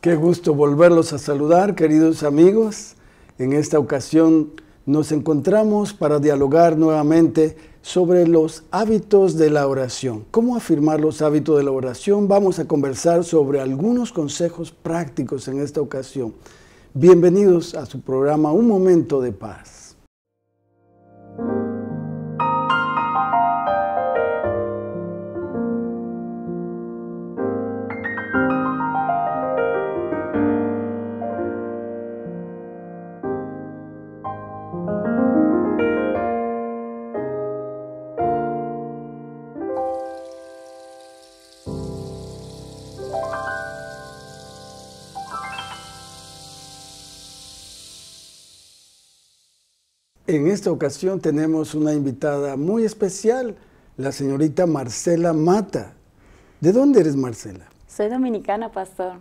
Qué gusto volverlos a saludar, queridos amigos. En esta ocasión nos encontramos para dialogar nuevamente sobre los hábitos de la oración. ¿Cómo afirmar los hábitos de la oración? Vamos a conversar sobre algunos consejos prácticos en esta ocasión. Bienvenidos a su programa Un Momento de Paz. En esta ocasión tenemos una invitada muy especial, la señorita Marcela Mata. ¿De dónde eres, Marcela? Soy dominicana, pastor.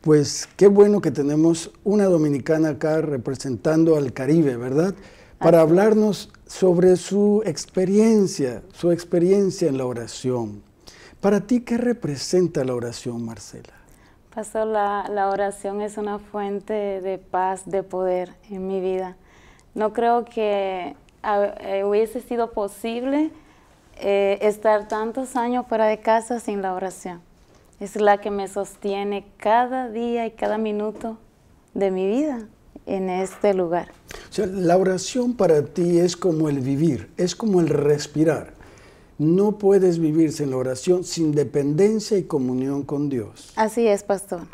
Pues qué bueno que tenemos una dominicana acá representando al Caribe, ¿verdad? Para hablarnos sobre su experiencia, su experiencia en la oración. Para ti, ¿qué representa la oración, Marcela? Pastor, la oración es una fuente de paz, de poder en mi vida. No creo que eh, hubiese sido posible eh, estar tantos años fuera de casa sin la oración. Es la que me sostiene cada día y cada minuto de mi vida en este lugar. O sea, la oración para ti es como el vivir, es como el respirar. No puedes vivir sin la oración, sin dependencia y comunión con Dios. Así es, pastor.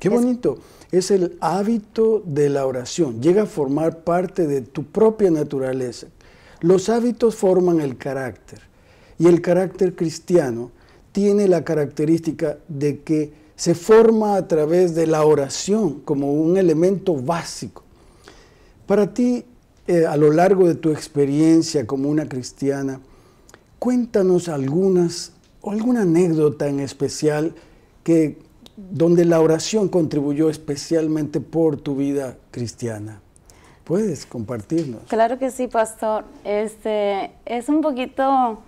Qué bonito es el hábito de la oración. Llega a formar parte de tu propia naturaleza. Los hábitos forman el carácter y el carácter cristiano tiene la característica de que se forma a través de la oración como un elemento básico. Para ti, eh, a lo largo de tu experiencia como una cristiana, cuéntanos algunas o alguna anécdota en especial que donde la oración contribuyó especialmente por tu vida cristiana. ¿Puedes compartirnos? Claro que sí, pastor. Este, es un poquito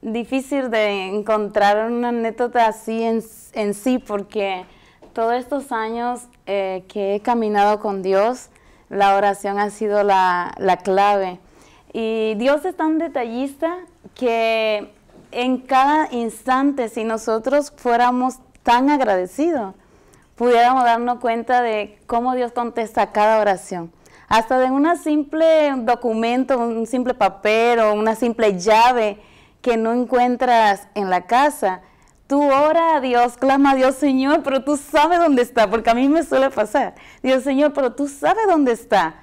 difícil de encontrar una anécdota así en, sí, porque todos estos años eh, que he caminado con Dios, la oración ha sido la, la clave. Y Dios es tan detallista que en cada instante, si nosotros fuéramos tan agradecido, pudiéramos darnos cuenta de cómo Dios contesta cada oración. Hasta de un simple documento, un simple papel o una simple llave que no encuentras en la casa. Tú ora a Dios, clama a Dios, Señor, pero tú sabes dónde está, porque a mí me suele pasar. Dios, Señor, pero tú sabes dónde está.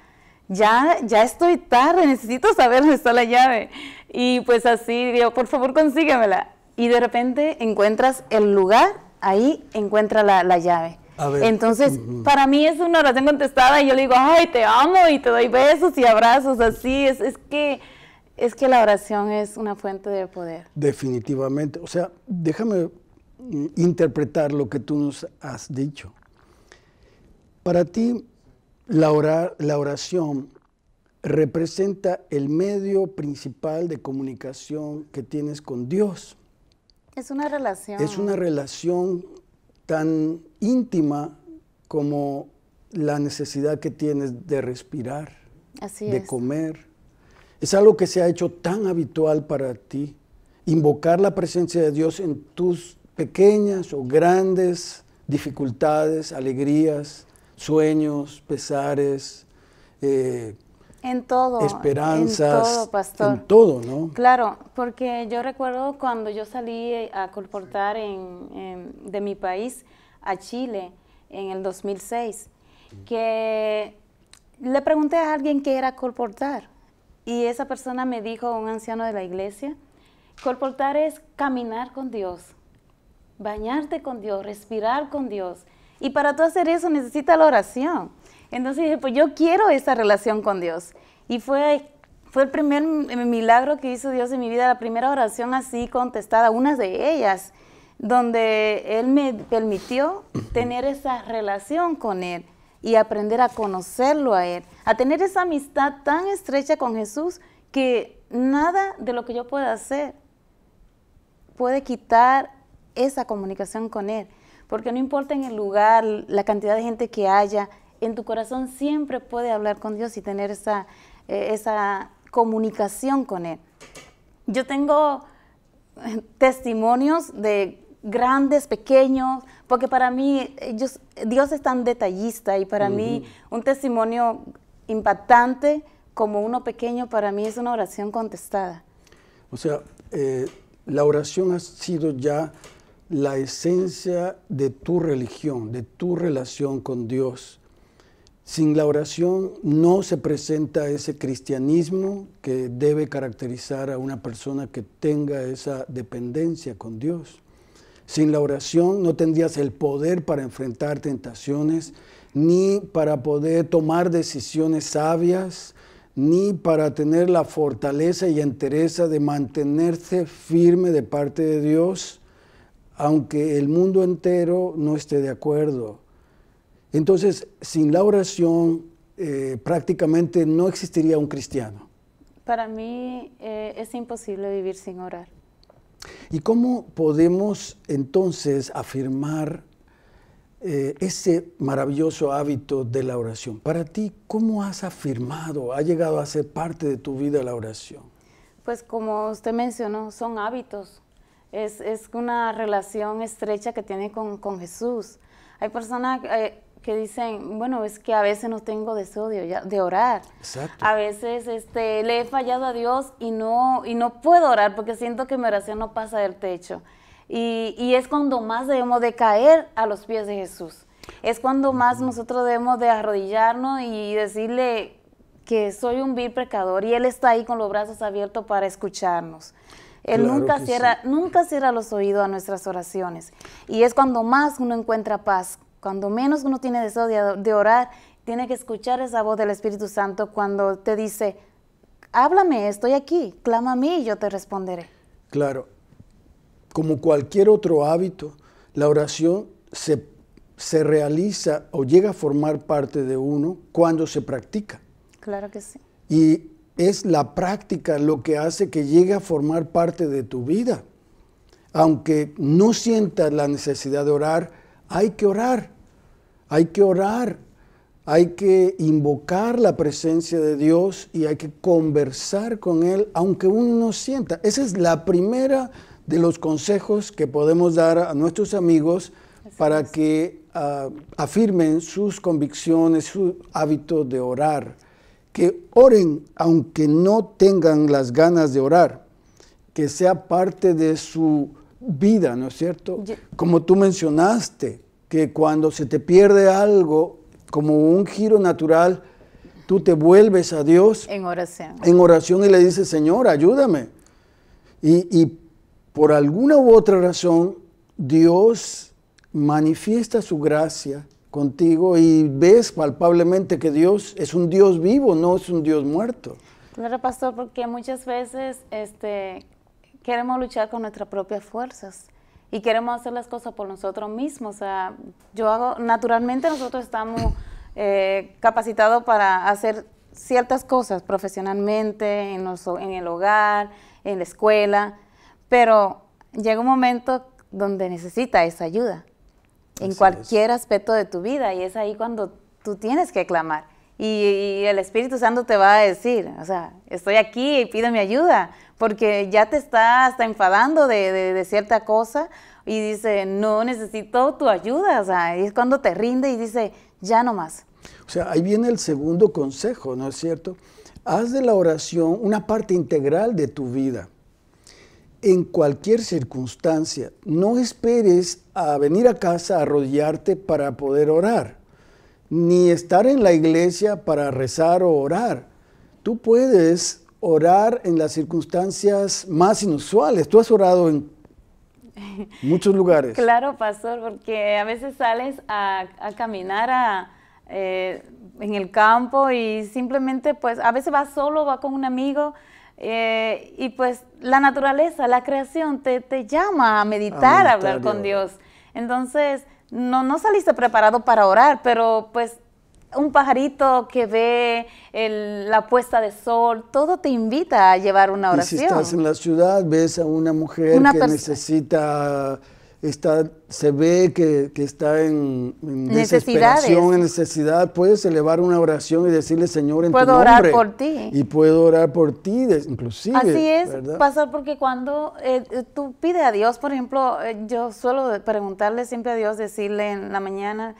Ya, ya estoy tarde, necesito saber dónde está la llave. Y pues así, dios por favor, consíguemela. Y de repente encuentras el lugar ahí encuentra la, llave. Entonces, para mí es una oración contestada y yo le digo, ay, te amo y te doy besos y abrazos, así, es, que... Es que la oración es una fuente de poder. Definitivamente. O sea, déjame interpretar lo que tú nos has dicho. Para ti, la, la oración representa el medio principal de comunicación que tienes con Dios. Es una relación. Es una relación tan íntima como la necesidad que tienes de respirar, de comer. Es algo que se ha hecho tan habitual para ti. Invocar la presencia de Dios en tus pequeñas o grandes dificultades, alegrías, sueños, pesares, eh, en todo. Esperanza. En todo, En todo, ¿no? Claro, porque yo recuerdo cuando yo salí eh, a colportar en, de mi país a Chile en el 2006, que le pregunté a alguien qué era colportar. Y esa persona me dijo, un anciano de la iglesia, colportar es caminar con Dios, bañarte con Dios, respirar con Dios. Y para tú hacer eso necesita la oración. Entonces dije, pues yo quiero esa relación con Dios. Y fue, fue el primer milagro que hizo Dios en mi vida, la primera oración así contestada, una de ellas, donde Él me permitió tener esa relación con Él y aprender a conocerlo a Él, a tener esa amistad tan estrecha con Jesús que nada de lo que yo pueda hacer puede quitar esa comunicación con Él. Porque no importa en el lugar, la cantidad de gente que haya, en tu corazón siempre puede hablar con Dios y tener esa, eh, esa comunicación con Él. Yo tengo eh, testimonios de grandes, pequeños, porque para mí Dios es tan detallista y para mí un testimonio impactante como uno pequeño para mí es una oración contestada. O sea, eh, la oración ha sido ya la esencia de tu religión, de tu relación con Dios. Sin la oración no se presenta ese cristianismo que debe caracterizar a una persona que tenga esa dependencia con Dios. Sin la oración no tendrías el poder para enfrentar tentaciones, ni para poder tomar decisiones sabias, ni para tener la fortaleza y entereza de mantenerse firme de parte de Dios, aunque el mundo entero no esté de acuerdo entonces, sin la oración eh, prácticamente no existiría un cristiano. Para mí eh, es imposible vivir sin orar. ¿Y cómo podemos entonces afirmar eh, ese maravilloso hábito de la oración? Para ti, ¿cómo has afirmado, ha llegado a ser parte de tu vida la oración? Pues como usted mencionó, son hábitos. Es, es una relación estrecha que tiene con, con Jesús. Hay personas, que dicen, bueno, es que a veces no tengo deseo de, de orar. A veces este, le he fallado a Dios y no, y no puedo orar porque siento que mi oración no pasa del techo. Y, es cuando más debemos de caer a los pies de Jesús. Es cuando más nosotros debemos de arrodillarnos y decirle que soy un vil pecador y Él está ahí con los brazos abiertos para escucharnos. Él nunca, cierra, nunca cierra los oídos a nuestras oraciones. Y es cuando más uno encuentra paz cuando menos uno tiene deseo de, de orar, tiene que escuchar esa voz del Espíritu Santo cuando te dice, háblame, estoy aquí, clama a mí y yo te responderé. Claro, como cualquier otro hábito, la oración se, se, realiza o llega a formar parte de uno cuando se practica. Claro que sí. Y es la práctica lo que hace que llegue a formar parte de tu vida. Aunque no sientas la necesidad de orar, hay que orar. Hay que orar, hay que invocar la presencia de Dios y hay que conversar con Él, aunque uno no sienta. Esa es la primera de los consejos que podemos dar a nuestros amigos para que ah, afirmen sus convicciones, su hábito de orar. Que oren aunque no tengan las ganas de orar, que sea parte de su vida, ¿no es cierto? Como tú mencionaste, que cuando se te pierde algo, como un giro natural, tú te vuelves a Dios. En oración. En oración y le dices, Señor, ayúdame. Y, por alguna u otra razón, Dios manifiesta su gracia contigo y ves palpablemente que Dios es un Dios vivo, no es un Dios muerto. Claro, pastor, porque muchas veces este, queremos luchar con nuestras propias fuerzas y queremos hacer las cosas por nosotros mismos. O sea, yo hago, naturalmente nosotros estamos eh, capacitados para hacer ciertas cosas profesionalmente, en, en el hogar, en la escuela, pero llega un momento donde necesita esa ayuda en cualquier aspecto de tu vida y es ahí cuando tú tienes que clamar y, el Espíritu Santo te va a decir, o sea, estoy aquí y pide mi ayuda porque ya te está hasta enfadando de, cierta cosa y dice, no necesito tu ayuda, o sea, es cuando te rinde y dice, ya no más. O sea, ahí viene el segundo consejo, ¿no es cierto? Haz de la oración una parte integral de tu vida. En cualquier circunstancia, no esperes a venir a casa a arrodillarte para poder orar, ni estar en la iglesia para rezar o orar. Tú puedes orar en las circunstancias más inusuales. Tú has orado en muchos lugares. Claro, pastor, porque a veces sales a, caminar eh, en el campo y simplemente, pues, a veces vas solo, vas con un amigo. Eh, y pues la naturaleza, la creación te, llama a meditar, a hablar con Dios. Entonces, no, no saliste preparado para orar, pero pues un pajarito que ve el, la puesta de sol, todo te invita a llevar una oración. si estás en la ciudad, ves a una mujer que necesita, está, se ve que, está en, desesperación, en necesidad, puedes elevar una oración y decirle, Señor, en tu nombre. Puedo orar por ti. Y puedo orar por ti, inclusive. Así es, pasar, porque cuando eh, eh, tú pides a Dios, por ejemplo, eh, yo suelo preguntarle siempre a Dios, decirle en la mañana,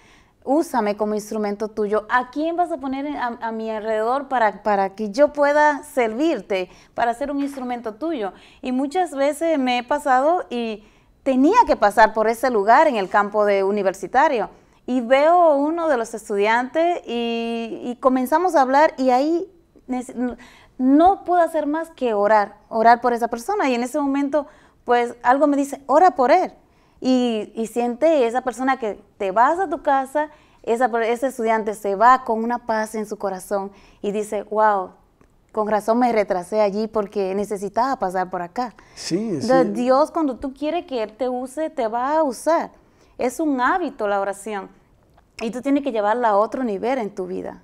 úsame como instrumento tuyo. ¿A quién vas a poner a, mi alrededor para, para que yo pueda servirte, para ser un instrumento tuyo? Y muchas veces me he pasado y tenía que pasar por ese lugar en el campo de universitario. Y veo uno de los estudiantes y, y comenzamos a hablar y ahí no puedo hacer más que orar, orar por esa persona. Y en ese momento, pues algo me dice, ora por él. Y, siente esa persona que te vas a tu casa, esa, ese estudiante se va con una paz en su corazón y dice, wow, con razón me retrasé allí porque necesitaba pasar por acá. Sí, sí. Dios cuando tú quieres que Él te use, te va a usar. Es un hábito la oración y tú tienes que llevarla a otro nivel en tu vida.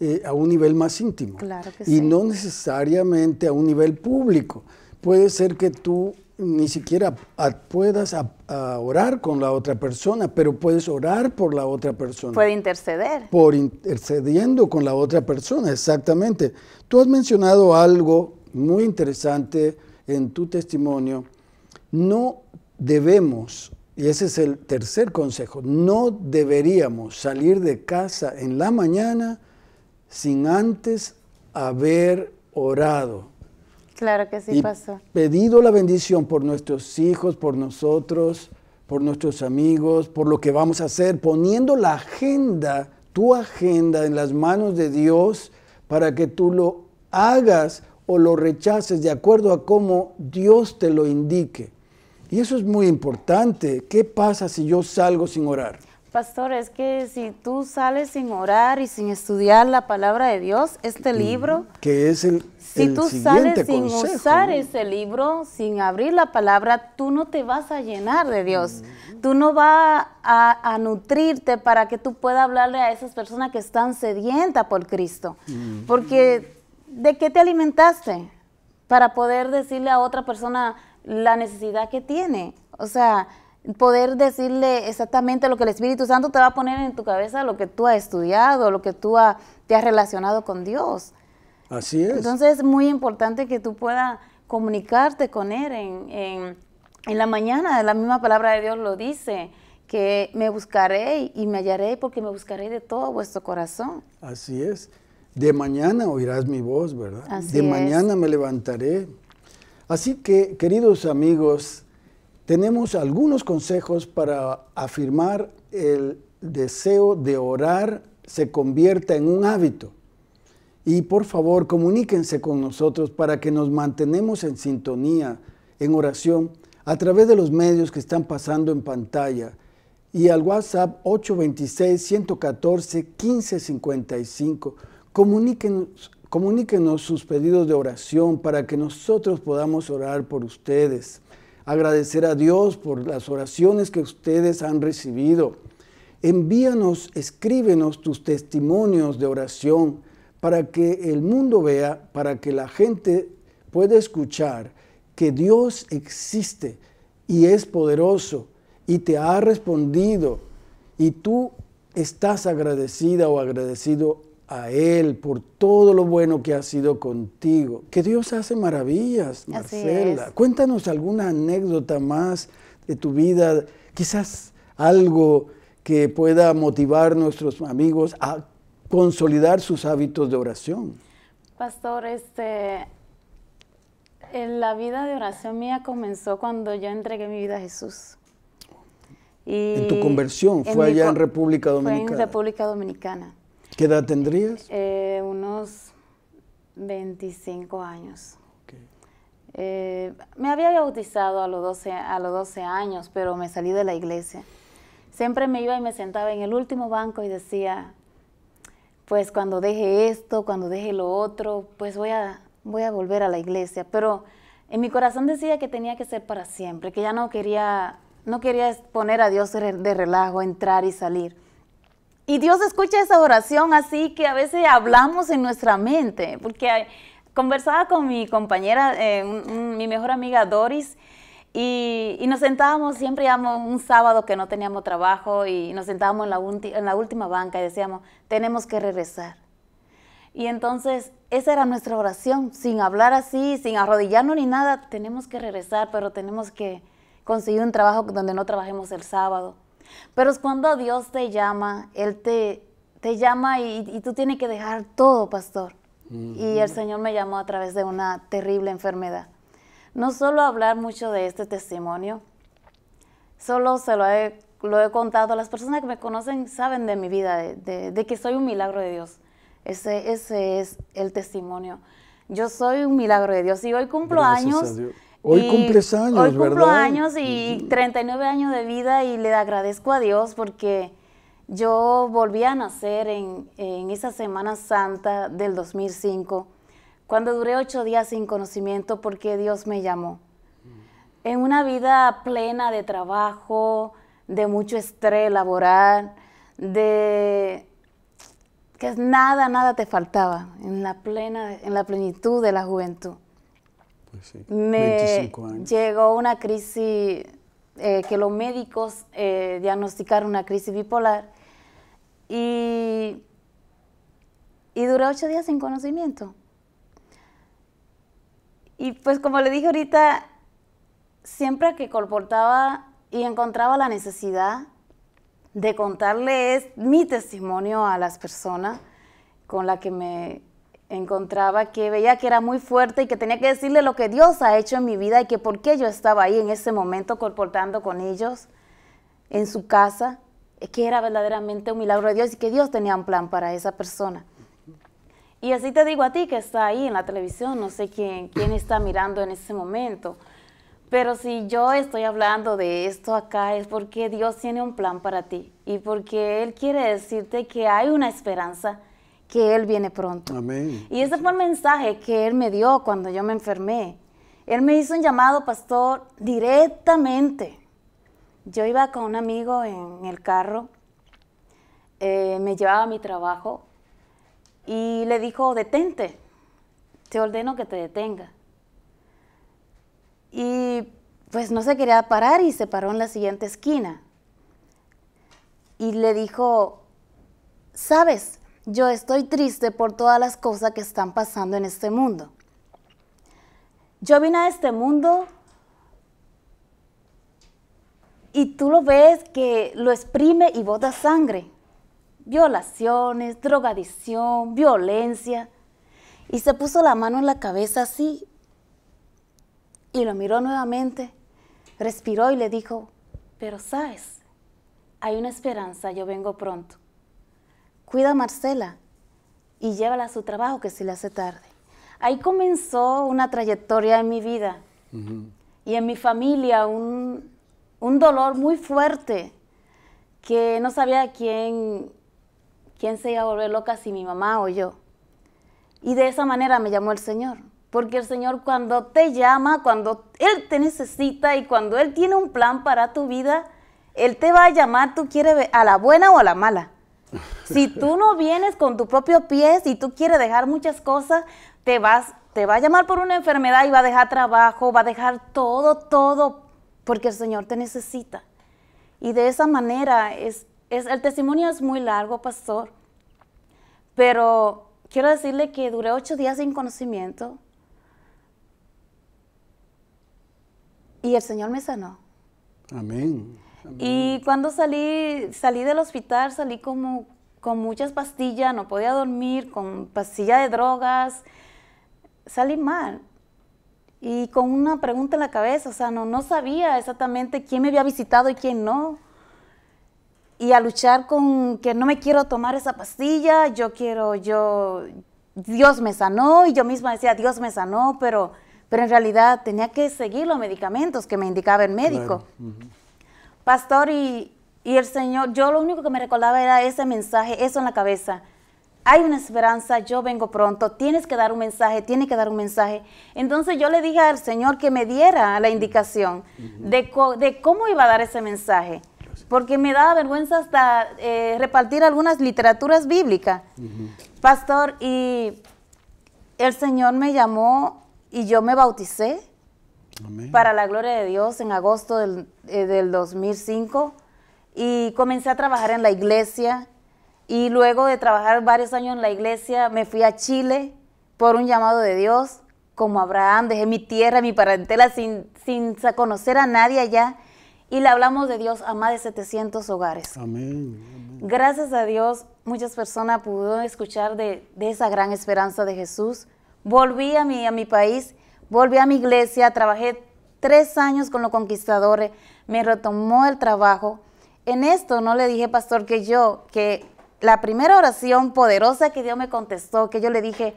Eh, a un nivel más íntimo. Claro que y no necesariamente a un nivel público. Puede ser que tú ni siquiera puedas orar con la otra persona, pero puedes orar por la otra persona. Puede interceder. Por intercediendo con la otra persona, exactamente. Tú has mencionado algo muy interesante en tu testimonio. No debemos, y ese es el tercer consejo, no deberíamos salir de casa en la mañana sin antes haber orado Claro que sí pastor. Pedido la bendición por nuestros hijos, por nosotros, por nuestros amigos, por lo que vamos a hacer, poniendo la agenda, tu agenda en las manos de Dios para que tú lo hagas o lo rechaces de acuerdo a cómo Dios te lo indique. Y eso es muy importante. ¿Qué pasa si yo salgo sin orar? Pastor, es que si tú sales sin orar y sin estudiar la palabra de Dios, este libro... Que es el si tú sales sin usar ese libro, sin abrir la palabra, tú no te vas a llenar de Dios. Mm. Tú no vas a, nutrirte para que tú puedas hablarle a esas personas que están sedientas por Cristo. Mm. Porque, ¿de qué te alimentaste? Para poder decirle a otra persona la necesidad que tiene. O sea, poder decirle exactamente lo que el Espíritu Santo te va a poner en tu cabeza, lo que tú has estudiado, lo que tú te has relacionado con Dios. Así es. Entonces es muy importante que tú puedas comunicarte con Él en, la mañana. La misma palabra de Dios lo dice que me buscaré y me hallaré porque me buscaré de todo vuestro corazón. Así es. De mañana oirás mi voz, ¿verdad? Así de mañana me levantaré. Así que, queridos amigos, tenemos algunos consejos para afirmar el deseo de orar se convierta en un hábito. Y por favor, comuníquense con nosotros para que nos mantenemos en sintonía, en oración, a través de los medios que están pasando en pantalla y al WhatsApp 826-114-1555. Comuníquenos, comuníquenos sus pedidos de oración para que nosotros podamos orar por ustedes. Agradecer a Dios por las oraciones que ustedes han recibido. Envíanos, escríbenos tus testimonios de oración para que el mundo vea, para que la gente pueda escuchar que Dios existe y es poderoso y te ha respondido y tú estás agradecida o agradecido a Él por todo lo bueno que ha sido contigo. Que Dios hace maravillas, Marcela. Cuéntanos alguna anécdota más de tu vida, quizás algo que pueda motivar a nuestros amigos a consolidar sus hábitos de oración. Pastor, este, en la vida de oración mía comenzó cuando yo entregué mi vida a Jesús. Y en tu conversión fue allá en República Dominicana. en República Dominicana. ¿Qué edad tendrías? Eh, unos 25 años. Eh, me había bautizado a los, 12, a los 12 años, pero me salí de la iglesia. Siempre me iba y me sentaba en el último banco y decía, pues cuando deje esto, cuando deje lo otro, pues voy a, voy a volver a la iglesia. Pero en mi corazón decía que tenía que ser para siempre, que ya no quería, no quería poner a Dios de relajo, entrar y salir. Y Dios escucha esa oración así que a veces hablamos en nuestra mente, porque conversaba con mi compañera, eh, mi mejor amiga Doris, y, nos sentábamos, siempre un sábado que no teníamos trabajo y nos sentábamos en la, en la última banca y decíamos, tenemos que regresar. Y entonces esa era nuestra oración, sin hablar así, sin arrodillarnos ni nada, tenemos que regresar, pero tenemos que conseguir un trabajo donde no trabajemos el sábado. Pero es cuando Dios te llama, Él te, te llama y, tú tienes que dejar todo, pastor. Y el Señor me llamó a través de una terrible enfermedad no solo hablar mucho de este testimonio, solo se lo he, lo he contado. Las personas que me conocen saben de mi vida, de, que soy un milagro de Dios. Ese, ese, es el testimonio. Yo soy un milagro de Dios y hoy cumplo años. Hoy cumples años, hoy cumplo años y 39 años de vida y le agradezco a Dios porque yo volví a nacer en, en esa Semana Santa del 2005 cuando duré ocho días sin conocimiento porque Dios me llamó. En una vida plena de trabajo, de mucho estrés laboral, de que nada, nada te faltaba, en la, plena, en la plenitud de la juventud. Pues años. llegó una crisis eh, que los médicos eh, diagnosticaron una crisis bipolar y, y duré ocho días sin conocimiento. Y pues como le dije ahorita, siempre que colportaba y encontraba la necesidad de contarles mi testimonio a las personas con la que me encontraba, que veía que era muy fuerte y que tenía que decirle lo que Dios ha hecho en mi vida y que por qué yo estaba ahí en ese momento colportando con ellos en su casa, que era verdaderamente un milagro de Dios y que Dios tenía un plan para esa persona. Y así te digo a ti que está ahí en la televisión, no sé quién, quién está mirando en ese momento. Pero si yo estoy hablando de esto acá es porque Dios tiene un plan para ti y porque Él quiere decirte que hay una esperanza, que Él viene pronto. Amén. Y ese fue el mensaje que Él me dio cuando yo me enfermé. Él me hizo un llamado, pastor, directamente. Yo iba con un amigo en el carro, eh, me llevaba a mi trabajo y le dijo, detente, te ordeno que te detenga. Y pues no se quería parar y se paró en la siguiente esquina. Y le dijo, sabes, yo estoy triste por todas las cosas que están pasando en este mundo. Yo vine a este mundo y tú lo ves que lo exprime y bota sangre violaciones, drogadicción, violencia. Y se puso la mano en la cabeza así y lo miró nuevamente, respiró y le dijo, pero sabes, hay una esperanza, yo vengo pronto. Cuida a Marcela y llévala a su trabajo que si le hace tarde. Ahí comenzó una trayectoria en mi vida y en mi familia un, un dolor muy fuerte que no sabía quién ¿quién se iba a volver loca si mi mamá o yo? Y de esa manera me llamó el Señor. Porque el Señor cuando te llama, cuando Él te necesita y cuando Él tiene un plan para tu vida, Él te va a llamar, tú quieres ver, a la buena o a la mala. Si tú no vienes con tu propio pie, si tú quieres dejar muchas cosas, te vas, te va a llamar por una enfermedad y va a dejar trabajo, va a dejar todo, todo, porque el Señor te necesita. Y de esa manera es el testimonio es muy largo, pastor, pero quiero decirle que duré ocho días sin conocimiento y el Señor me sanó. Amén. Y cuando salí, salí del hospital, salí como con muchas pastillas, no podía dormir, con pastillas de drogas, salí mal. Y con una pregunta en la cabeza, o sea, no, no sabía exactamente quién me había visitado y quién no y a luchar con que no me quiero tomar esa pastilla, yo quiero, yo, Dios me sanó y yo misma decía, Dios me sanó, pero, pero en realidad tenía que seguir los medicamentos que me indicaba el médico. Pastor y, el Señor, yo lo único que me recordaba era ese mensaje, eso en la cabeza. Hay una esperanza, yo vengo pronto, tienes que dar un mensaje, tienes que dar un mensaje. Entonces yo le dije al Señor que me diera la indicación de, cómo iba a dar ese mensaje porque me daba vergüenza hasta eh, repartir algunas literaturas bíblicas, pastor, y el Señor me llamó y yo me bauticé para la gloria de Dios en agosto del, eh, del 2005 y comencé a trabajar en la iglesia y luego de trabajar varios años en la iglesia me fui a Chile por un llamado de Dios, como Abraham, dejé mi tierra, mi parentela sin, sin conocer a nadie allá y le hablamos de Dios a más de 700 hogares. Amén. Gracias a Dios, muchas personas pudieron escuchar de, esa gran esperanza de Jesús. Volví a mi, a mi país, volví a mi iglesia, trabajé tres años con los conquistadores, me retomó el trabajo. En esto no le dije, pastor, que yo, que la primera oración poderosa que Dios me contestó, que yo le dije,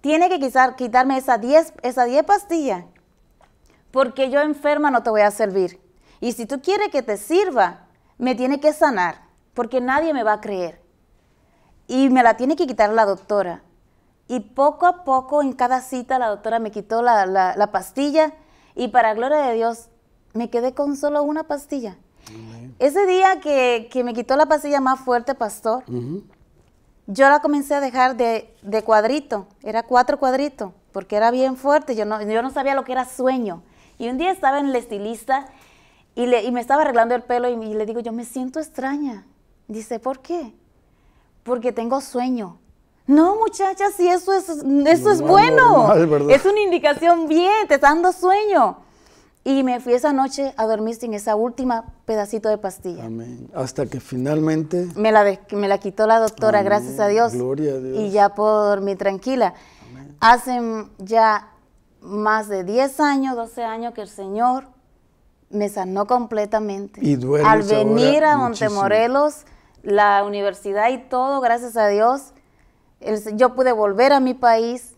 tiene que quitar, quitarme esas 10 esa diez pastillas, porque yo enferma no te voy a servir. Y si tú quieres que te sirva, me tiene que sanar, porque nadie me va a creer. Y me la tiene que quitar la doctora. Y poco a poco, en cada cita, la doctora me quitó la, pastilla y para gloria de Dios, me quedé con solo una pastilla. Ese día que, me quitó la pastilla más fuerte, pastor, yo la comencé a dejar de, de cuadrito, era cuatro cuadritos, porque era bien fuerte, yo no, yo no sabía lo que era sueño. Y un día estaba en el estilista y, me estaba arreglando el pelo y, le digo, yo me siento extraña. Dice, ¿por qué? Porque tengo sueño. No, muchacha, si eso es, eso es bueno. es una indicación bien, te está dando sueño. Y me fui esa noche a dormir sin esa última pedacito de pastilla. Hasta que finalmente... Me la, me la quitó la doctora, gracias a Dios. Gloria a Dios. Y ya por dormir tranquila. Hace ya más de 10 años, 12 años que el Señor me sanó completamente. Y Al venir a Montemorelos, la universidad y todo, gracias a Dios, yo pude volver a mi país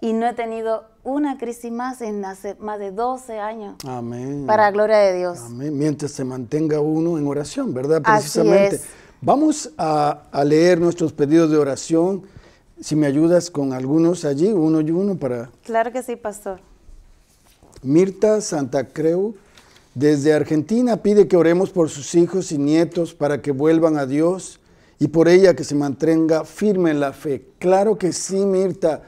y no he tenido una crisis más en hace más de 12 años. Amén. Para la gloria de Dios. Amén. Mientras se mantenga uno en oración, ¿verdad? Precisamente. Vamos a, a, leer nuestros pedidos de oración. Si me ayudas con algunos allí, uno y uno para... Claro que sí, pastor. Mirta Santa Creu desde Argentina pide que oremos por sus hijos y nietos para que vuelvan a Dios y por ella que se mantenga firme en la fe. Claro que sí, Mirta.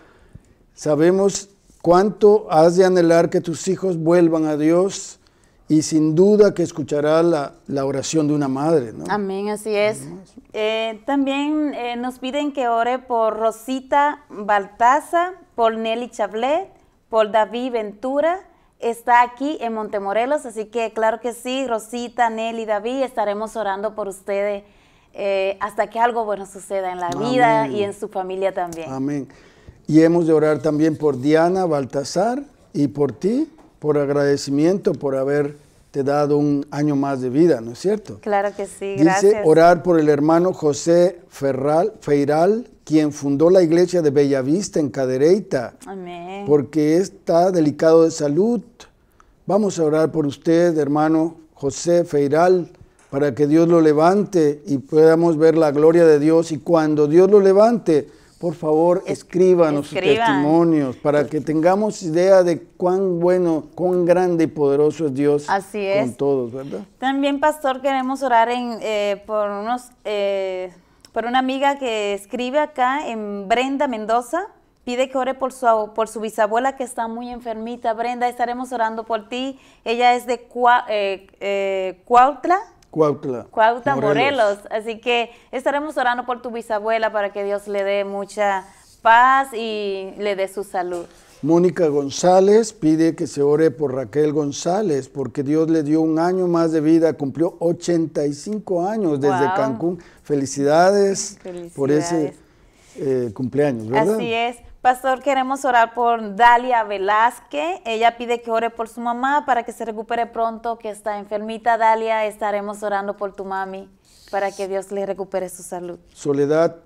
Sabemos cuánto has de anhelar que tus hijos vuelvan a Dios y sin duda que escuchará la, oración de una madre, Amén, así es. Eh, también eh, nos piden que ore por Rosita Baltaza, por Nelly Chablé, por David Ventura, está aquí en Montemorelos, así que claro que sí, Rosita, Nelly, David, estaremos orando por ustedes eh, hasta que algo bueno suceda en la vida y en su familia también. Amén. Y hemos de orar también por Diana Baltasar y por ti, por agradecimiento por haberte dado un año más de vida, ¿no es cierto? Claro que sí, gracias. Dice orar por el hermano José Ferral, Feiral quien fundó la iglesia de Bellavista en Cadereyta, Amén. porque está delicado de salud. Vamos a orar por usted, hermano José Feiral, para que Dios lo levante y podamos ver la gloria de Dios. Y cuando Dios lo levante, por favor, escríbanos sus testimonios para que tengamos idea de cuán bueno, cuán grande y poderoso es Dios con todos, ¿verdad? También, pastor, queremos orar eh, por unos... Eh, por una amiga que escribe acá en Brenda Mendoza. Pide que ore por su, por su bisabuela que está muy enfermita. Brenda, estaremos orando por ti. Ella es de eh, eh, Cuautla. Cuautla. Cuautla, Morelos. Así que estaremos orando por tu bisabuela para que Dios le dé mucha paz y le dé su salud. Mónica González pide que se ore por Raquel González porque Dios le dio un año más de vida, cumplió 85 años desde Cancún. Felicidades, por ese eh, cumpleaños, ¿verdad? Así es. Pastor, queremos orar por Dalia Velázquez. Ella pide que ore por su mamá para que se recupere pronto, que está enfermita. Dalia, estaremos orando por tu mami para que Dios le recupere su salud. Soledad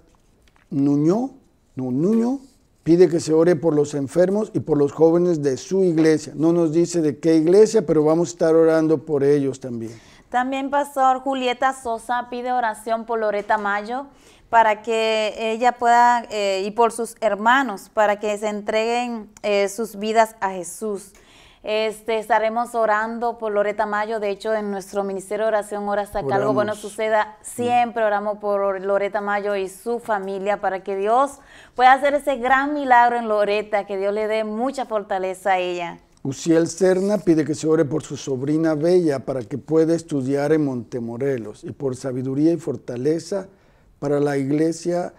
Nuño, Nuño Pide que se ore por los enfermos y por los jóvenes de su iglesia. No nos dice de qué iglesia, pero vamos a estar orando por ellos también. También, Pastor Julieta Sosa pide oración por Loreta Mayo para que ella pueda, eh, y por sus hermanos, para que se entreguen eh, sus vidas a Jesús. Este, estaremos orando por Loreta Mayo. De hecho, en nuestro Ministerio de Oración, ahora hasta que algo bueno suceda, siempre oramos por Loreta Mayo y su familia para que Dios pueda hacer ese gran milagro en Loreta, que Dios le dé mucha fortaleza a ella. Uciel Cerna pide que se ore por su sobrina Bella para que pueda estudiar en Montemorelos y por sabiduría y fortaleza para la iglesia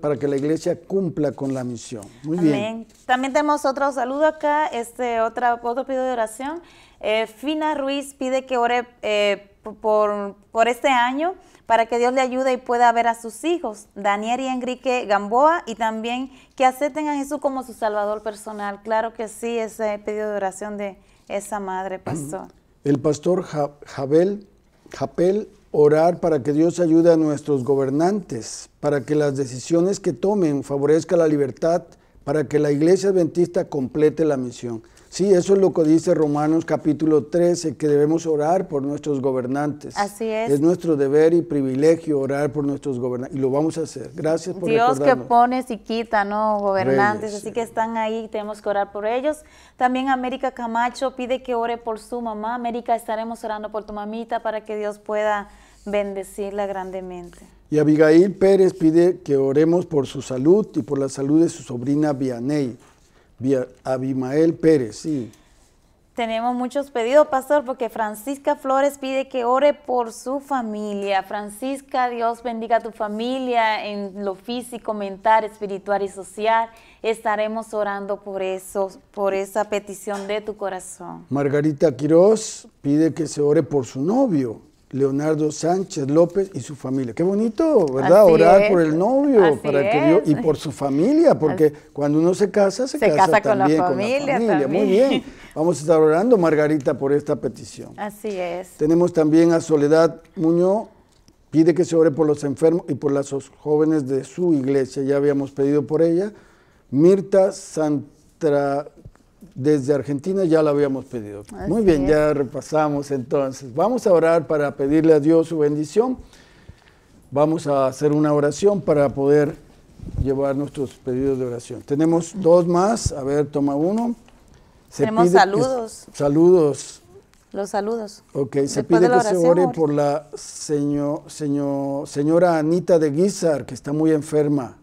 para que la iglesia cumpla con la misión. Muy bien. También tenemos otro saludo acá, este otra, otro pedido de oración. Eh, Fina Ruiz pide que ore eh, por, este año para que Dios le ayude y pueda ver a sus hijos, Daniel y Enrique Gamboa, y también que acepten a Jesús como su Salvador personal. Claro que sí, ese pedido de oración de esa madre, pastor. El pastor Jabel, Japel orar para que Dios ayude a nuestros gobernantes, para que las decisiones que tomen favorezca la libertad, para que la iglesia adventista complete la misión. Sí, eso es lo que dice Romanos capítulo 13, que debemos orar por nuestros gobernantes. Así es. Es nuestro deber y privilegio orar por nuestros gobernantes. Y lo vamos a hacer. Gracias por Dios que pones y quita, ¿no? Gobernantes. así que están ahí, tenemos que orar por ellos. También América Camacho pide que ore por su mamá. América, estaremos orando por tu mamita para que Dios pueda bendecirla grandemente. Y Abigail Pérez pide que oremos por su salud y por la salud de su sobrina Vianey, Abimael Pérez, sí. Tenemos muchos pedidos, pastor, porque Francisca Flores pide que ore por su familia. Francisca, Dios bendiga a tu familia en lo físico, mental, espiritual y social. Estaremos orando por eso, por esa petición de tu corazón. Margarita Quiroz pide que se ore por su novio, Leonardo Sánchez López y su familia. Qué bonito, ¿verdad? Orar por el novio para y por su familia, porque cuando uno se casa, se, casa, con, la familia, con la familia. Muy bien. Vamos a estar orando, Margarita, por esta petición. Así es. Tenemos también a Soledad Muñoz, pide que se ore por los enfermos y por las jóvenes de su iglesia. Ya habíamos pedido por ella. Mirta Santra, desde Argentina ya la habíamos pedido. Muy bien, ya repasamos entonces. Vamos a orar para pedirle a Dios su bendición. Vamos a hacer una oración para poder llevar nuestros pedidos de oración. Tenemos dos más. A ver, toma uno. Tenemos saludos. saludos. Los saludos. Ok, se pide que se ore por la señor, señor, señora Anita de Guizar, que está muy enferma.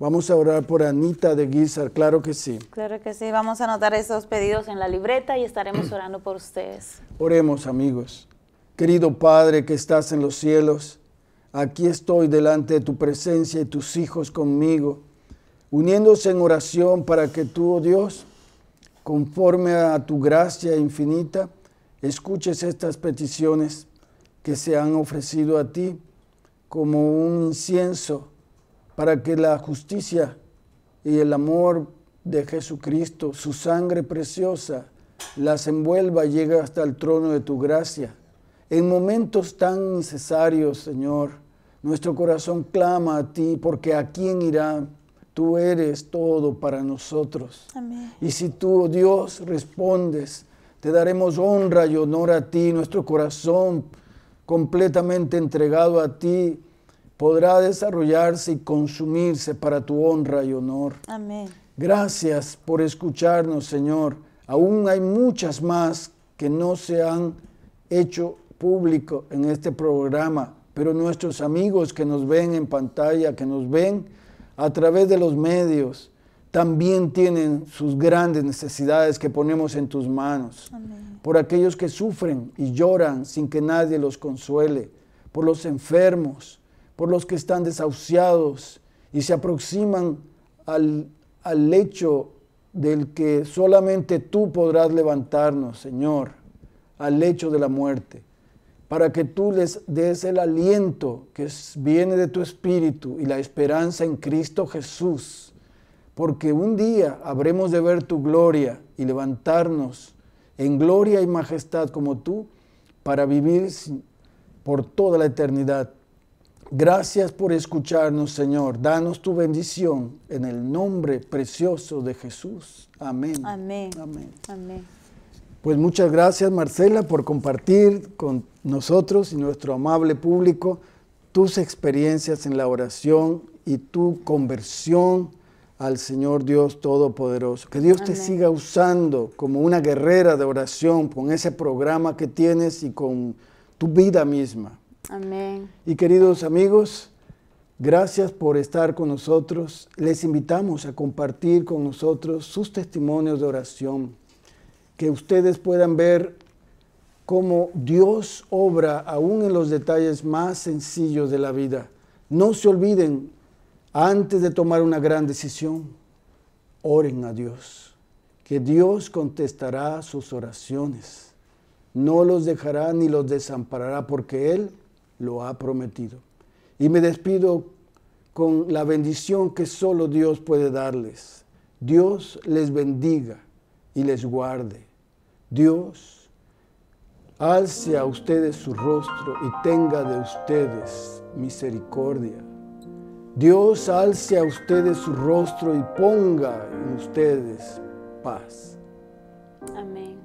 Vamos a orar por Anita de Guizar, claro que sí. Claro que sí, vamos a anotar esos pedidos en la libreta y estaremos orando por ustedes. Oremos amigos. Querido Padre que estás en los cielos, aquí estoy delante de tu presencia y tus hijos conmigo, uniéndose en oración para que tú, oh Dios, conforme a tu gracia infinita, escuches estas peticiones que se han ofrecido a ti como un incienso para que la justicia y el amor de Jesucristo, su sangre preciosa, las envuelva y llegue hasta el trono de tu gracia. En momentos tan necesarios, Señor, nuestro corazón clama a ti, porque ¿a quién irá? Tú eres todo para nosotros. Y si tú, oh Dios, respondes, te daremos honra y honor a ti, nuestro corazón completamente entregado a ti, podrá desarrollarse y consumirse para tu honra y honor. Amén. Gracias por escucharnos, Señor. Aún hay muchas más que no se han hecho público en este programa, pero nuestros amigos que nos ven en pantalla, que nos ven a través de los medios, también tienen sus grandes necesidades que ponemos en tus manos. Amén. Por aquellos que sufren y lloran sin que nadie los consuele, por los enfermos, por los que están desahuciados y se aproximan al, al lecho del que solamente tú podrás levantarnos, Señor, al lecho de la muerte, para que tú les des el aliento que viene de tu espíritu y la esperanza en Cristo Jesús, porque un día habremos de ver tu gloria y levantarnos en gloria y majestad como tú, para vivir por toda la eternidad Gracias por escucharnos, Señor. Danos tu bendición en el nombre precioso de Jesús. Amén. Amén. Amén. Pues muchas gracias, Marcela, por compartir con nosotros y nuestro amable público tus experiencias en la oración y tu conversión al Señor Dios Todopoderoso. Que Dios te siga usando como una guerrera de oración con ese programa que tienes y con tu vida misma. Amén. Y queridos amigos, gracias por estar con nosotros. Les invitamos a compartir con nosotros sus testimonios de oración, que ustedes puedan ver cómo Dios obra aún en los detalles más sencillos de la vida. No se olviden, antes de tomar una gran decisión, oren a Dios, que Dios contestará sus oraciones, no los dejará ni los desamparará, porque Él lo ha prometido. Y me despido con la bendición que solo Dios puede darles. Dios les bendiga y les guarde. Dios alce a ustedes su rostro y tenga de ustedes misericordia. Dios alce a ustedes su rostro y ponga en ustedes paz. Amén.